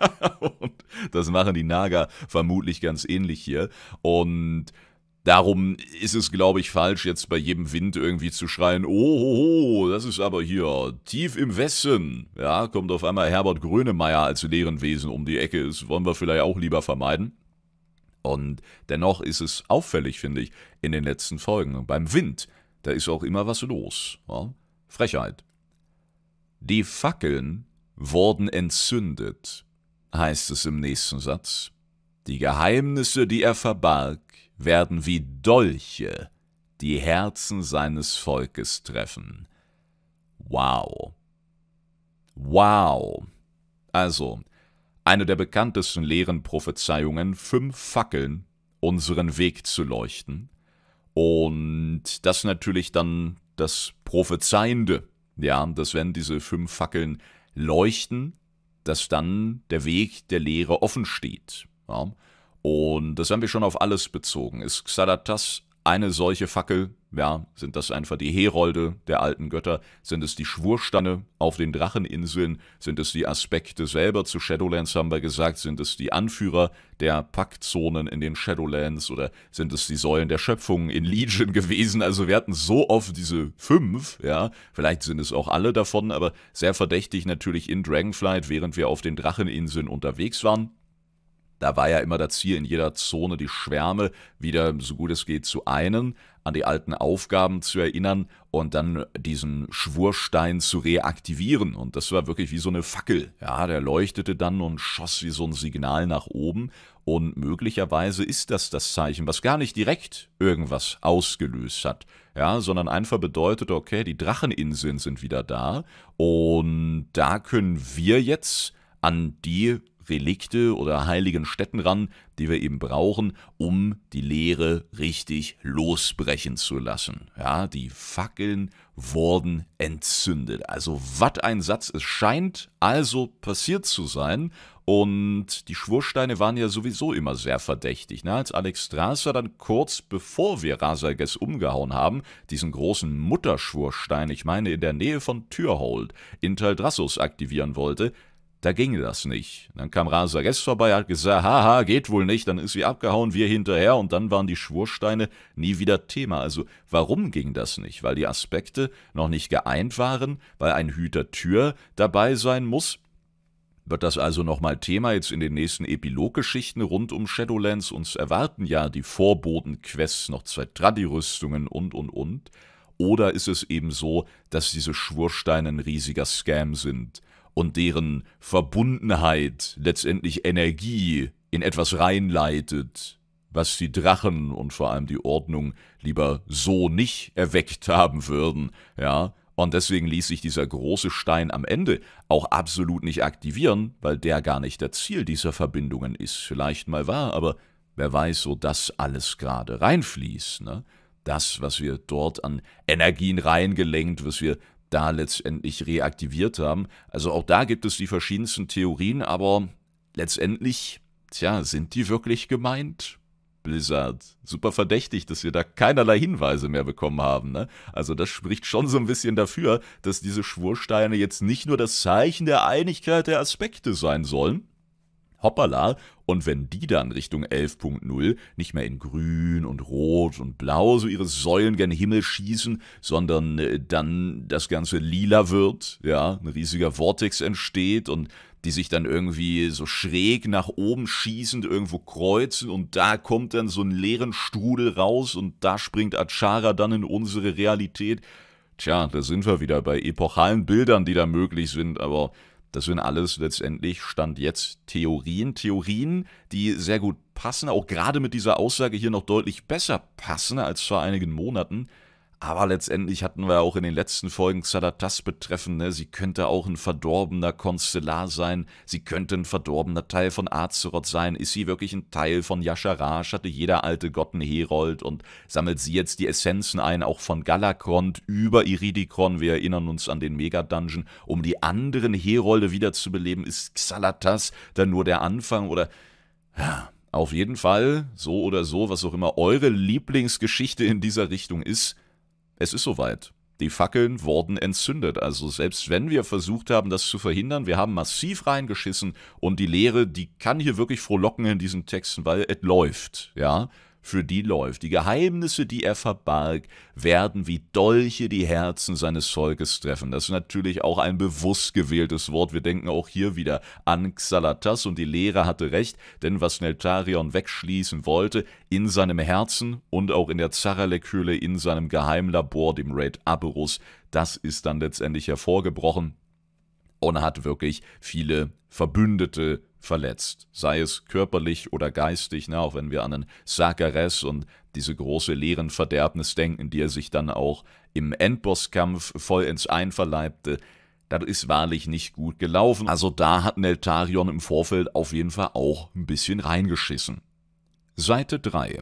und das machen die Naga vermutlich ganz ähnlich hier. Und Darum ist es, glaube ich, falsch, jetzt bei jedem Wind irgendwie zu schreien, oh, oh, oh, das ist aber hier tief im Westen. Ja, kommt auf einmal Herbert Grönemeyer als Lehrenwesen um die Ecke. Das wollen wir vielleicht auch lieber vermeiden. Und dennoch ist es auffällig, finde ich, in den letzten Folgen. Beim Wind, da ist auch immer was los. Ja? Frechheit. Die Fackeln wurden entzündet, heißt es im nächsten Satz. Die Geheimnisse, die er verbarg, werden wie Dolche die Herzen seines Volkes treffen. Wow. Wow. Also, eine der bekanntesten leeren Prophezeiungen, fünf Fackeln, unseren Weg zu leuchten. Und das natürlich dann das Prophezeiende, ja, dass wenn diese fünf Fackeln leuchten, dass dann der Weg der Lehre offen steht. Ja. Und das haben wir schon auf alles bezogen. Ist Xadatas eine solche Fackel? Ja, sind das einfach die Herolde der alten Götter? Sind es die Schwurstanne auf den Dracheninseln? Sind es die Aspekte selber zu Shadowlands, haben wir gesagt? Sind es die Anführer der Paktzonen in den Shadowlands? Oder sind es die Säulen der Schöpfung in Legion gewesen? Also wir hatten so oft diese fünf, ja. Vielleicht sind es auch alle davon, aber sehr verdächtig natürlich in Dragonflight, während wir auf den Dracheninseln unterwegs waren. Da war ja immer das Ziel, in jeder Zone die Schwärme wieder so gut es geht zu einen, an die alten Aufgaben zu erinnern und dann diesen Schwurstein zu reaktivieren. Und das war wirklich wie so eine Fackel. Ja, der leuchtete dann und schoss wie so ein Signal nach oben. Und möglicherweise ist das das Zeichen, was gar nicht direkt irgendwas ausgelöst hat, ja, sondern einfach bedeutet, okay, die Dracheninseln sind wieder da und da können wir jetzt an die Relikte oder heiligen Stätten ran, die wir eben brauchen, um die Lehre richtig losbrechen zu lassen. Ja, die Fackeln wurden entzündet. Also was ein Satz, es scheint also passiert zu sein. Und die Schwursteine waren ja sowieso immer sehr verdächtig. Ne? Als Alex Strasser dann kurz bevor wir Rasages umgehauen haben, diesen großen Mutterschwurstein, ich meine in der Nähe von Türhold, in Teldrassus aktivieren wollte, da ging das nicht. Dann kam Rasa Gess vorbei, hat gesagt, haha, geht wohl nicht, dann ist sie abgehauen, wir hinterher und dann waren die Schwursteine nie wieder Thema. Also warum ging das nicht? Weil die Aspekte noch nicht geeint waren, weil ein Hüter Tür dabei sein muss, wird das also nochmal Thema jetzt in den nächsten Epiloggeschichten rund um Shadowlands? Uns erwarten ja die Vorboten-Quests, noch zwei Tradi-Rüstungen und, und, und. Oder ist es eben so, dass diese Schwursteine ein riesiger Scam sind? und deren Verbundenheit letztendlich Energie in etwas reinleitet, was die Drachen und vor allem die Ordnung lieber so nicht erweckt haben würden, ja. Und deswegen ließ sich dieser große Stein am Ende auch absolut nicht aktivieren, weil der gar nicht das Ziel dieser Verbindungen ist. Vielleicht mal wahr, aber wer weiß, wo das alles gerade reinfließt, ne? Das, was wir dort an Energien reingelenkt, was wir da letztendlich reaktiviert haben. Also auch da gibt es die verschiedensten Theorien, aber letztendlich, tja, sind die wirklich gemeint? Blizzard. Super verdächtig, dass wir da keinerlei Hinweise mehr bekommen haben. Ne? Also das spricht schon so ein bisschen dafür, dass diese Schwursteine jetzt nicht nur das Zeichen der Einigkeit der Aspekte sein sollen, hoppala, und wenn die dann Richtung 11.0 nicht mehr in grün und rot und blau so ihre Säulen gen Himmel schießen, sondern äh, dann das Ganze lila wird, ja, ein riesiger Vortex entsteht und die sich dann irgendwie so schräg nach oben schießend irgendwo kreuzen und da kommt dann so ein leeren Strudel raus und da springt Achara dann in unsere Realität. Tja, da sind wir wieder bei epochalen Bildern, die da möglich sind, aber das sind alles letztendlich Stand jetzt Theorien. Theorien, die sehr gut passen, auch gerade mit dieser Aussage hier noch deutlich besser passen als vor einigen Monaten. Aber letztendlich hatten wir auch in den letzten Folgen Xalatas betreffend, ne? sie könnte auch ein verdorbener Konstellar sein, sie könnte ein verdorbener Teil von Azeroth sein, ist sie wirklich ein Teil von Yasharash, hatte jeder alte Gott einen Herold und sammelt sie jetzt die Essenzen ein, auch von Galakrond über Iridikron, wir erinnern uns an den Mega-Dungeon, um die anderen Herolde wiederzubeleben, ist Xalatas dann nur der Anfang oder... Ja, auf jeden Fall, so oder so, was auch immer eure Lieblingsgeschichte in dieser Richtung ist, es ist soweit. Die Fackeln wurden entzündet. Also selbst wenn wir versucht haben, das zu verhindern, wir haben massiv reingeschissen und die Lehre, die kann hier wirklich frohlocken in diesen Texten, weil es läuft. Ja, für die läuft. Die Geheimnisse, die er verbarg, werden wie Dolche die Herzen seines Volkes treffen. Das ist natürlich auch ein bewusst gewähltes Wort. Wir denken auch hier wieder an Xalatas und die Lehre hatte recht, denn was Neltarion wegschließen wollte, in seinem Herzen und auch in der zaralek in seinem Geheimlabor, dem Raid Aberus, das ist dann letztendlich hervorgebrochen und hat wirklich viele Verbündete verletzt, sei es körperlich oder geistig, ne, auch wenn wir an den Sakares und diese große leeren Verderbnis denken, die er sich dann auch im Endbosskampf vollends einverleibte. Das ist wahrlich nicht gut gelaufen. Also da hat Neltarion im Vorfeld auf jeden Fall auch ein bisschen reingeschissen. Seite 3.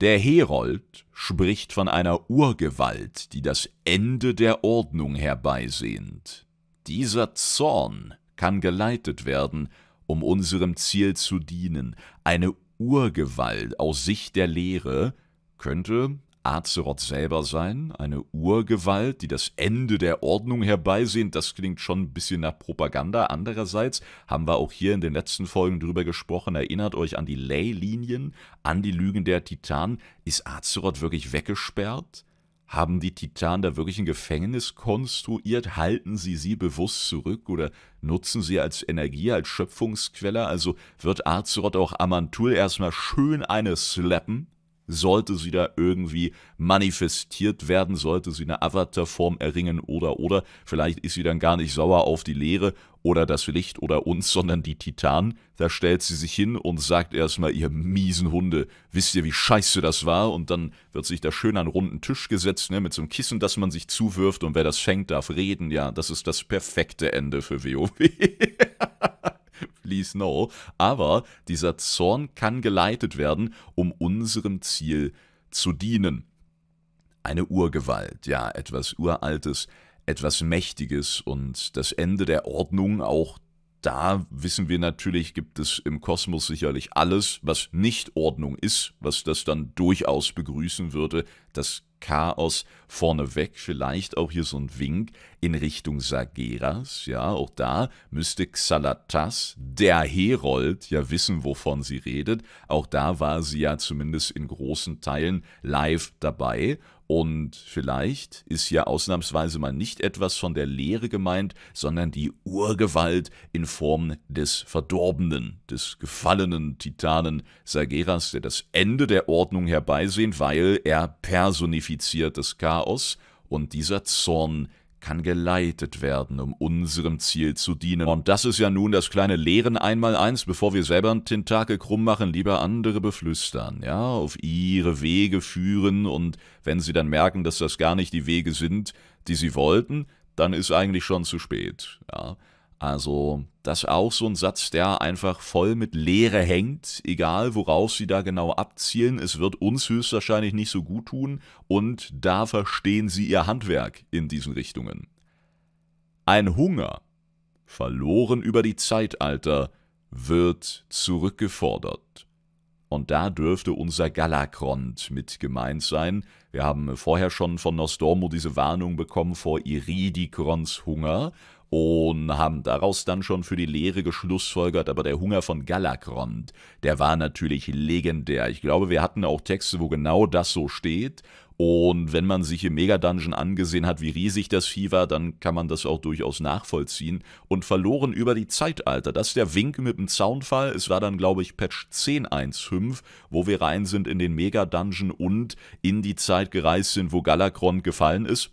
Der Herold spricht von einer Urgewalt, die das Ende der Ordnung herbeisehnt. Dieser Zorn kann geleitet werden, um unserem Ziel zu dienen. Eine Urgewalt aus Sicht der Lehre könnte Azeroth selber sein, eine Urgewalt, die das Ende der Ordnung herbeisehnt, das klingt schon ein bisschen nach Propaganda. Andererseits haben wir auch hier in den letzten Folgen drüber gesprochen, erinnert euch an die Ley-Linien, an die Lügen der Titanen. Ist Azeroth wirklich weggesperrt? Haben die Titanen da wirklich ein Gefängnis konstruiert? Halten sie sie bewusst zurück oder nutzen sie als Energie, als Schöpfungsquelle? Also wird Arzurot auch Amantul erstmal schön eine slappen? sollte sie da irgendwie manifestiert werden, sollte sie eine Avatarform erringen oder oder vielleicht ist sie dann gar nicht sauer auf die Leere oder das Licht oder uns, sondern die Titan. Da stellt sie sich hin und sagt erstmal, ihr miesen Hunde, wisst ihr, wie scheiße das war? Und dann wird sich da schön an einen runden Tisch gesetzt, ne, mit so einem Kissen, das man sich zuwirft und wer das fängt, darf reden. Ja, das ist das perfekte Ende für WoW. Please no. Aber dieser Zorn kann geleitet werden, um unserem Ziel zu dienen. Eine Urgewalt, ja, etwas Uraltes, etwas Mächtiges und das Ende der Ordnung, auch da wissen wir natürlich, gibt es im Kosmos sicherlich alles, was nicht Ordnung ist, was das dann durchaus begrüßen würde, das Chaos vorneweg, vielleicht auch hier so ein Wink in Richtung Sageras, ja, auch da müsste Xalatas, der Herold, ja wissen, wovon sie redet, auch da war sie ja zumindest in großen Teilen live dabei und vielleicht ist hier ausnahmsweise mal nicht etwas von der Lehre gemeint, sondern die Urgewalt in Form des Verdorbenen, des gefallenen Titanen Sageras, der das Ende der Ordnung herbeisehnt, weil er personifiziert das Chaos und dieser Zorn kann geleitet werden, um unserem Ziel zu dienen. Und das ist ja nun das kleine Lehren einmal eins, bevor wir selber einen Tentakel krumm machen, lieber andere beflüstern, ja, auf ihre Wege führen und wenn sie dann merken, dass das gar nicht die Wege sind, die sie wollten, dann ist eigentlich schon zu spät, ja. Also das ist auch so ein Satz, der einfach voll mit Leere hängt, egal worauf sie da genau abzielen. Es wird uns höchstwahrscheinlich nicht so gut tun und da verstehen sie ihr Handwerk in diesen Richtungen. Ein Hunger, verloren über die Zeitalter, wird zurückgefordert. Und da dürfte unser Galakrond mit gemeint sein. Wir haben vorher schon von Nostormo diese Warnung bekommen vor Iridikrons Hunger und haben daraus dann schon für die Lehre geschlussfolgert, aber der Hunger von Galakrond, der war natürlich legendär. Ich glaube, wir hatten auch Texte, wo genau das so steht. Und wenn man sich im Mega-Dungeon angesehen hat, wie riesig das Vieh war, dann kann man das auch durchaus nachvollziehen. Und verloren über die Zeitalter. Das ist der Wink mit dem Zaunfall, Es war dann, glaube ich, Patch 10.1.5, wo wir rein sind in den Mega-Dungeon und in die Zeit gereist sind, wo Galakrond gefallen ist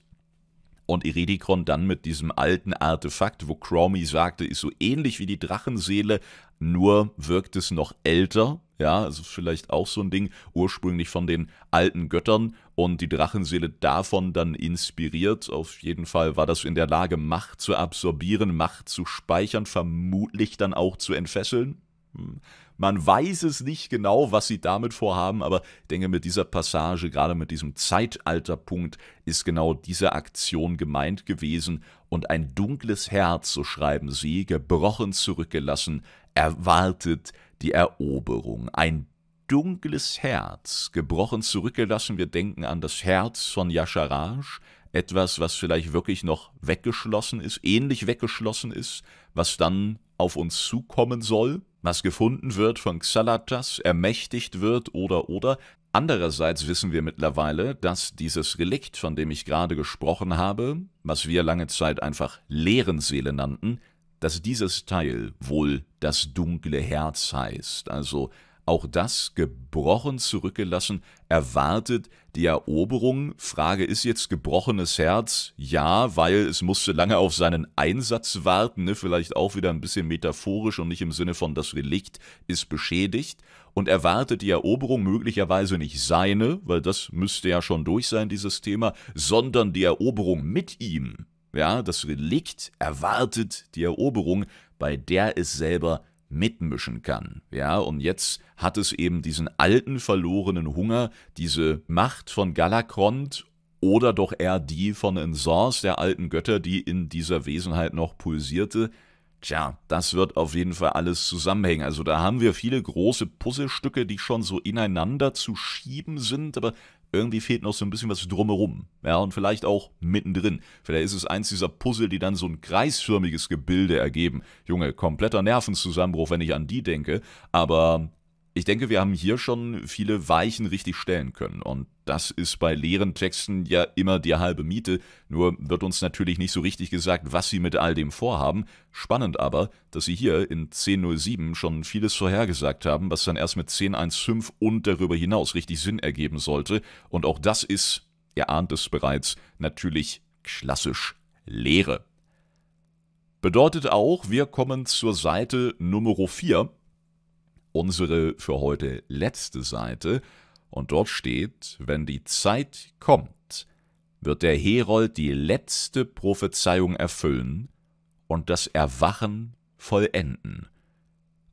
und Iridikon dann mit diesem alten Artefakt, wo Cromie sagte, ist so ähnlich wie die Drachenseele, nur wirkt es noch älter. Ja, also vielleicht auch so ein Ding, ursprünglich von den alten Göttern und die Drachenseele davon dann inspiriert. Auf jeden Fall war das in der Lage, Macht zu absorbieren, Macht zu speichern, vermutlich dann auch zu entfesseln. Hm. Man weiß es nicht genau, was sie damit vorhaben, aber ich denke, mit dieser Passage, gerade mit diesem Zeitalterpunkt, ist genau diese Aktion gemeint gewesen. Und ein dunkles Herz, so schreiben sie, gebrochen zurückgelassen, erwartet die Eroberung. Ein dunkles Herz, gebrochen zurückgelassen. Wir denken an das Herz von Yasharaj, etwas, was vielleicht wirklich noch weggeschlossen ist, ähnlich weggeschlossen ist, was dann auf uns zukommen soll, was gefunden wird, von Xalatas ermächtigt wird oder oder. Andererseits wissen wir mittlerweile, dass dieses Relikt, von dem ich gerade gesprochen habe, was wir lange Zeit einfach Leerenseele nannten, dass dieses Teil wohl das dunkle Herz heißt, also auch das gebrochen zurückgelassen, erwartet die Eroberung. Frage ist jetzt gebrochenes Herz? Ja, weil es musste lange auf seinen Einsatz warten, ne? vielleicht auch wieder ein bisschen metaphorisch und nicht im Sinne von das Relikt ist beschädigt und erwartet die Eroberung möglicherweise nicht seine, weil das müsste ja schon durch sein, dieses Thema, sondern die Eroberung mit ihm. Ja, das Relikt erwartet die Eroberung, bei der es selber mitmischen kann. Ja, und jetzt hat es eben diesen alten verlorenen Hunger, diese Macht von Galakrond oder doch eher die von Ensors, der alten Götter, die in dieser Wesenheit noch pulsierte. Tja, das wird auf jeden Fall alles zusammenhängen. Also da haben wir viele große Puzzlestücke, die schon so ineinander zu schieben sind, aber irgendwie fehlt noch so ein bisschen was drumherum. Ja, und vielleicht auch mittendrin. Vielleicht ist es eins dieser Puzzle, die dann so ein kreisförmiges Gebilde ergeben. Junge, kompletter Nervenzusammenbruch, wenn ich an die denke. Aber ich denke, wir haben hier schon viele Weichen richtig stellen können. Und das ist bei leeren Texten ja immer die halbe Miete. Nur wird uns natürlich nicht so richtig gesagt, was sie mit all dem vorhaben. Spannend aber, dass sie hier in 10.07 schon vieles vorhergesagt haben, was dann erst mit 10.15 und darüber hinaus richtig Sinn ergeben sollte. Und auch das ist, ihr ahnt es bereits, natürlich klassisch Leere. Bedeutet auch, wir kommen zur Seite Nummer 4 unsere für heute letzte Seite, und dort steht, wenn die Zeit kommt, wird der Herold die letzte Prophezeiung erfüllen und das Erwachen vollenden.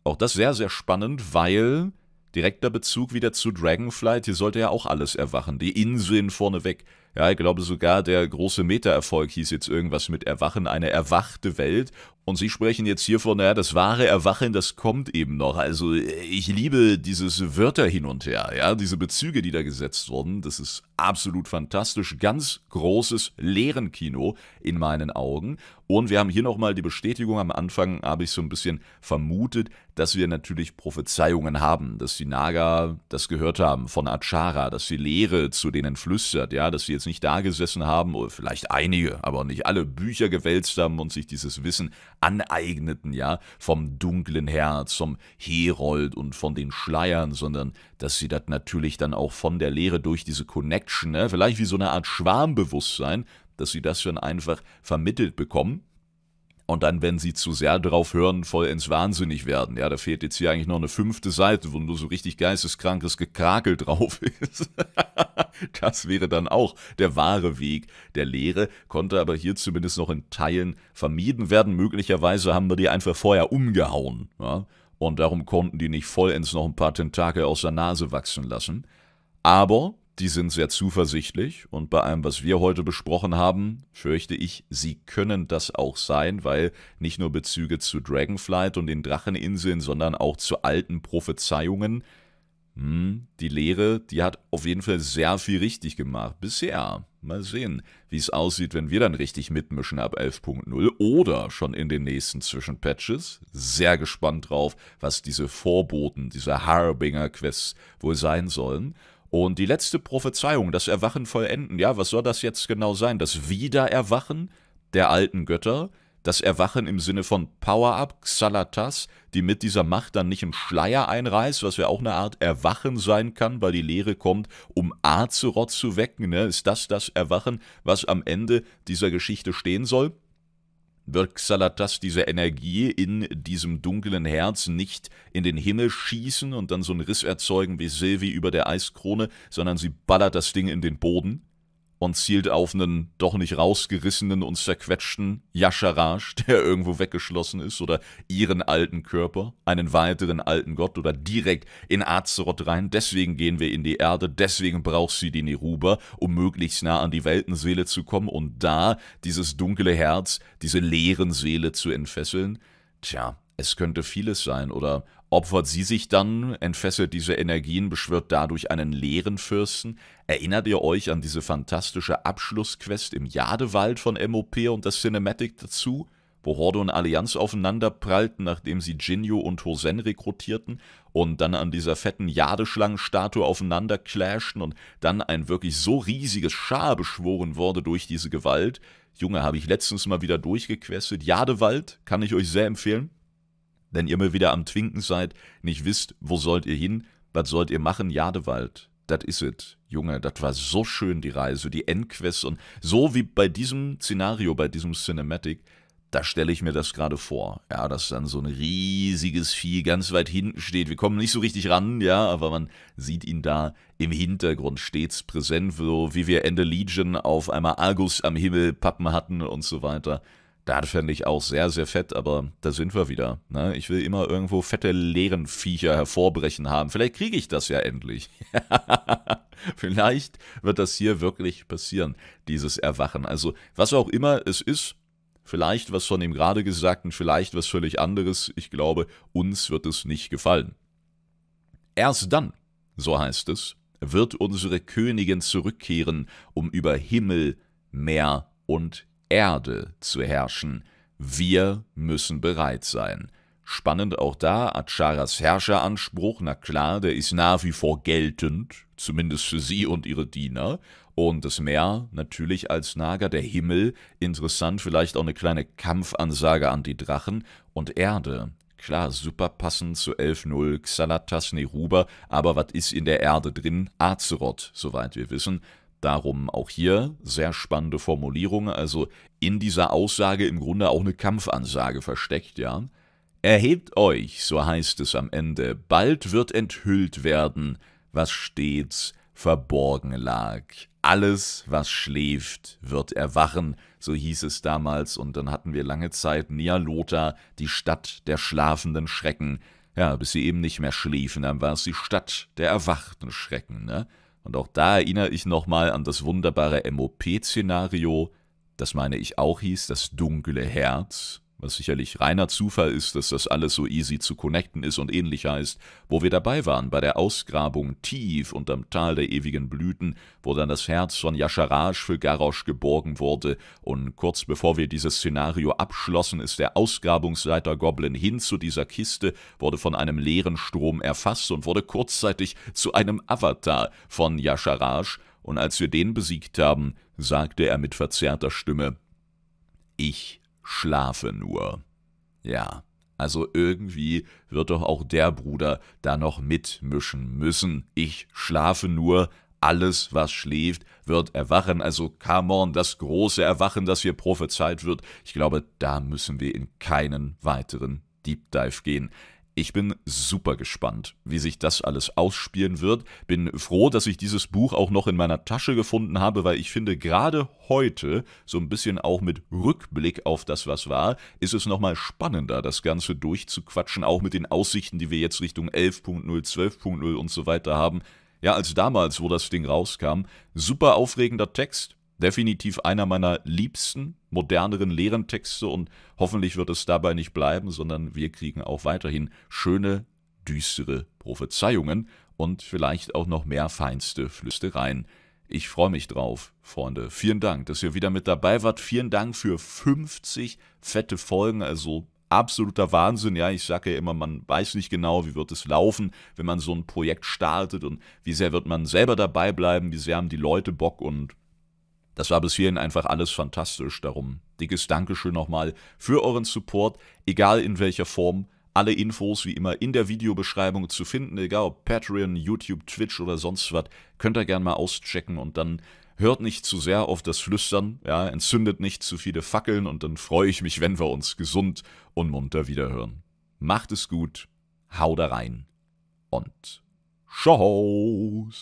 Auch das sehr, sehr spannend, weil direkter Bezug wieder zu Dragonflight, hier sollte ja auch alles erwachen, die Inseln vorneweg, ja, ich glaube sogar der große Meta-Erfolg hieß jetzt irgendwas mit Erwachen, eine erwachte Welt. Und Sie sprechen jetzt hier von, naja, das wahre Erwachen, das kommt eben noch. Also äh, ich liebe dieses Wörter hin und her, ja, diese Bezüge, die da gesetzt wurden. Das ist absolut fantastisch. Ganz großes Lehrenkino in meinen Augen. Und wir haben hier nochmal die Bestätigung. Am Anfang habe ich so ein bisschen vermutet, dass wir natürlich Prophezeiungen haben, dass die Naga das gehört haben von Achara, dass sie Lehre zu denen flüstert, ja, dass sie jetzt jetzt nicht da gesessen haben, oder vielleicht einige, aber nicht alle Bücher gewälzt haben und sich dieses Wissen aneigneten, ja, vom dunklen Herz, vom Herold und von den Schleiern, sondern dass sie das natürlich dann auch von der Lehre durch diese Connection, ne, vielleicht wie so eine Art Schwarmbewusstsein, dass sie das dann einfach vermittelt bekommen und dann, wenn sie zu sehr drauf hören, vollends Wahnsinnig werden. Ja, da fehlt jetzt hier eigentlich noch eine fünfte Seite, wo nur so richtig geisteskrankes Gekrakel drauf ist. das wäre dann auch der wahre Weg der Lehre, konnte aber hier zumindest noch in Teilen vermieden werden. Möglicherweise haben wir die einfach vorher umgehauen. Ja? Und darum konnten die nicht vollends noch ein paar Tentakel aus der Nase wachsen lassen. Aber die sind sehr zuversichtlich und bei allem, was wir heute besprochen haben, fürchte ich, sie können das auch sein, weil nicht nur Bezüge zu Dragonflight und den Dracheninseln, sondern auch zu alten Prophezeiungen. Hm, die Lehre, die hat auf jeden Fall sehr viel richtig gemacht. Bisher. Mal sehen, wie es aussieht, wenn wir dann richtig mitmischen ab 11.0 oder schon in den nächsten Zwischenpatches. Sehr gespannt drauf, was diese Vorboten, diese Harbinger-Quests wohl sein sollen. Und die letzte Prophezeiung, das Erwachen vollenden, ja, was soll das jetzt genau sein? Das Wiedererwachen der alten Götter, das Erwachen im Sinne von Power-Up, Xalatas, die mit dieser Macht dann nicht im Schleier einreißt, was ja auch eine Art Erwachen sein kann, weil die Lehre kommt, um Azeroth zu wecken. Ne? Ist das das Erwachen, was am Ende dieser Geschichte stehen soll? wird Xalatas diese Energie in diesem dunklen Herz nicht in den Himmel schießen und dann so einen Riss erzeugen wie Silvi über der Eiskrone, sondern sie ballert das Ding in den Boden? und zielt auf einen doch nicht rausgerissenen und zerquetschten Yasharash, der irgendwo weggeschlossen ist, oder ihren alten Körper, einen weiteren alten Gott oder direkt in Azeroth rein. Deswegen gehen wir in die Erde, deswegen braucht sie die Neruba, um möglichst nah an die Weltenseele zu kommen und da dieses dunkle Herz, diese leeren Seele zu entfesseln. Tja, es könnte vieles sein oder opfert sie sich dann, entfesselt diese Energien, beschwört dadurch einen leeren Fürsten. Erinnert ihr euch an diese fantastische Abschlussquest im Jadewald von MOP und das Cinematic dazu? wo Horde und Allianz aufeinanderprallten, nachdem sie Jinjo und Hosen rekrutierten und dann an dieser fetten Jadeschlangenstatue aufeinander clashten und dann ein wirklich so riesiges Schar beschworen wurde durch diese Gewalt. Junge, habe ich letztens mal wieder durchgequestet. Jadewald, kann ich euch sehr empfehlen. Wenn ihr mal wieder am Twinken seid, nicht wisst, wo sollt ihr hin, was sollt ihr machen, Jadewald, das is it. Junge, das war so schön, die Reise, die Endquest und so wie bei diesem Szenario, bei diesem Cinematic, da stelle ich mir das gerade vor. Ja, dass dann so ein riesiges Vieh ganz weit hinten steht. Wir kommen nicht so richtig ran, ja, aber man sieht ihn da im Hintergrund stets präsent, so wie wir Ende Legion auf einmal Argus am Himmel pappen hatten und so weiter. Da fände ich auch sehr, sehr fett, aber da sind wir wieder. Ne? Ich will immer irgendwo fette leeren Viecher hervorbrechen haben. Vielleicht kriege ich das ja endlich. Vielleicht wird das hier wirklich passieren, dieses Erwachen. Also, was auch immer es ist, vielleicht was von dem gerade Gesagten, vielleicht was völlig anderes, ich glaube, uns wird es nicht gefallen. Erst dann, so heißt es, wird unsere Königin zurückkehren, um über Himmel, Meer und Erde zu herrschen. Wir müssen bereit sein. Spannend auch da, Acharas Herrscheranspruch, na klar, der ist nach wie vor geltend, zumindest für sie und ihre Diener. Und das Meer natürlich als Nager, der Himmel, interessant, vielleicht auch eine kleine Kampfansage an die Drachen und Erde. Klar, super passend zu 11.0 Xalatas Neruba, aber was ist in der Erde drin? Azeroth, soweit wir wissen. Darum auch hier sehr spannende Formulierung, also in dieser Aussage im Grunde auch eine Kampfansage versteckt, ja. Erhebt euch, so heißt es am Ende, bald wird enthüllt werden, was stets verborgen lag. Alles, was schläft, wird erwachen, so hieß es damals, und dann hatten wir lange Zeit Nialota, die Stadt der schlafenden Schrecken. Ja, bis sie eben nicht mehr schliefen, dann war es die Stadt der erwachten Schrecken, ne? Und auch da erinnere ich nochmal an das wunderbare MOP-Szenario, das meine ich auch hieß, das dunkle Herz, was sicherlich reiner Zufall ist, dass das alles so easy zu connecten ist und ähnlich heißt, wo wir dabei waren bei der Ausgrabung tief unterm Tal der ewigen Blüten, wo dann das Herz von Yasharaj für Garrosh geborgen wurde, und kurz bevor wir dieses Szenario abschlossen, ist der Ausgrabungsleiter Goblin hin zu dieser Kiste, wurde von einem leeren Strom erfasst und wurde kurzzeitig zu einem Avatar von Yasharaj, und als wir den besiegt haben, sagte er mit verzerrter Stimme, ich schlafe nur. Ja, also irgendwie wird doch auch der Bruder da noch mitmischen müssen. Ich schlafe nur, alles, was schläft, wird erwachen. Also come on, das große Erwachen, das hier prophezeit wird. Ich glaube, da müssen wir in keinen weiteren Deep Dive gehen. Ich bin super gespannt, wie sich das alles ausspielen wird. Bin froh, dass ich dieses Buch auch noch in meiner Tasche gefunden habe, weil ich finde, gerade heute, so ein bisschen auch mit Rückblick auf das, was war, ist es nochmal spannender, das Ganze durchzuquatschen, auch mit den Aussichten, die wir jetzt Richtung 11.0, 12.0 und so weiter haben. Ja, als damals, wo das Ding rauskam. Super aufregender Text, definitiv einer meiner liebsten, moderneren Lehrentexte und hoffentlich wird es dabei nicht bleiben, sondern wir kriegen auch weiterhin schöne, düstere Prophezeiungen und vielleicht auch noch mehr feinste Flüstereien. Ich freue mich drauf, Freunde. Vielen Dank, dass ihr wieder mit dabei wart. Vielen Dank für 50 fette Folgen, also absoluter Wahnsinn. Ja, ich sage ja immer, man weiß nicht genau, wie wird es laufen, wenn man so ein Projekt startet und wie sehr wird man selber dabei bleiben, wie sehr haben die Leute Bock und das war bis hierhin einfach alles fantastisch, darum dickes Dankeschön nochmal für euren Support, egal in welcher Form. Alle Infos wie immer in der Videobeschreibung zu finden, egal ob Patreon, YouTube, Twitch oder sonst was, könnt ihr gerne mal auschecken und dann hört nicht zu sehr auf das Flüstern, ja, entzündet nicht zu viele Fackeln und dann freue ich mich, wenn wir uns gesund und munter wiederhören. Macht es gut, hau da rein und tschau!